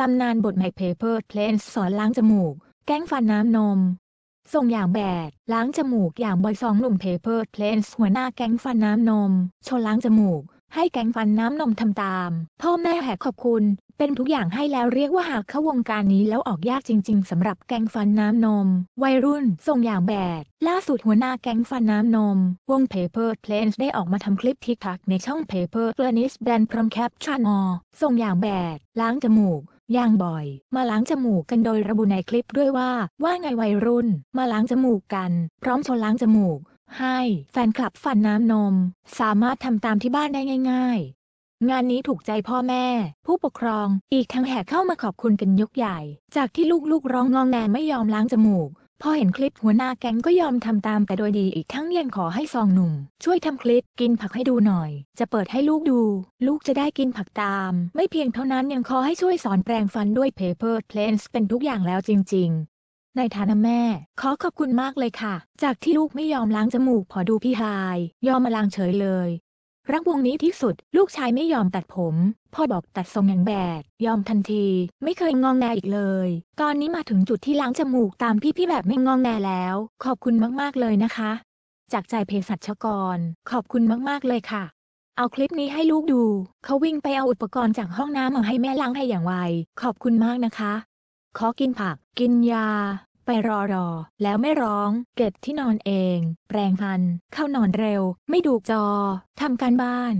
ตำนานบทใหม่ Paper Planes สอนล้างจมูก แก้งฟันน้ำนม ส่งอย่างแบดล้างจมูกอย่างบอยสองหนุ่ม Paper Planes หัวหน้าแก๊งฟันน้ำนม โชว์ล้างจมูกให้แก๊งฟันน้ำนมทำตาม พ่อแม่แหกขอบคุณ เป็นทุกอย่างให้แล้วเรียกว่าหากเข้าวงการนี้แล้วออกยากจริง ๆสำหรับแก๊งฟันน้ำนม วัยรุ่นส่งอย่างแบดล่าสุดหัวหน้าแก๊งฟันน้ำนมวง Paper Planes ได้ออกมาทำคลิปทิกทัก ในช่อง Paper Planes Brand พร้อมแคปชั่นอส่งอย่างแบดล้างจมูกอย่างบ่อย มาล้างจมูกกันโดยระบุในคลิปด้วยว่า ว่าไงวัยรุ่น มาล้างจมูกกัน พร้อมชนล้างจมูก ให้แฟนคลับฟันน้ำนม สามารถทำตามที่บ้านได้ง่าย ๆ งานนี้ถูกใจพ่อแม่ ผู้ปกครองอีกทั้งแห่เข้ามาขอบคุณกันยกใหญ่ จากที่ลูกๆร้องงองแงไม่ยอมล้างจมูกพอเห็นคลิปหัวหน้าแก๊งก็ยอมทำตามแต่โดยดีอีกทั้งยังขอให้ซองหนุ่มช่วยทำคลิปกินผักให้ดูหน่อย จะเปิดให้ลูกดู ลูกจะได้กินผักตาม ไม่เพียงเท่านั้นยังขอให้ช่วยสอนแปลงฟันด้วย paper planes เป็นทุกอย่างแล้วจริงๆ ในฐานะแม่ ขอขอบคุณมากเลยค่ะ จากที่ลูกไม่ยอมล้างจมูกพอดูพี่ฮาย ยอมมาล้างเฉยเลยรักวงนี้ที่สุดลูกชายไม่ยอมตัดผม พ่อบอกตัดทรงอย่างแบดยอมทันที ไม่เคยงองแงอีกเลย ตอนนี้มาถึงจุดที่ล้างจมูกตามพี่พี่แบบไม่งองแงแล้ว ขอบคุณมากๆ เลยนะคะ จากใจเภสัชกร ขอบคุณมากๆเลยค่ะ เอาคลิปนี้ให้ลูกดู เขาวิ่งไปเอาอุปกรณ์จากห้องน้ำมาให้แม่ล้างให้อย่างไว ขอบคุณมากนะคะ ขอกินผัก กินยาไปรอรอแล้วไม่ร้องเก็บที่นอนเอง แปรงฟัน เข้านอนเร็ว ไม่ดูจอทำการบ้าน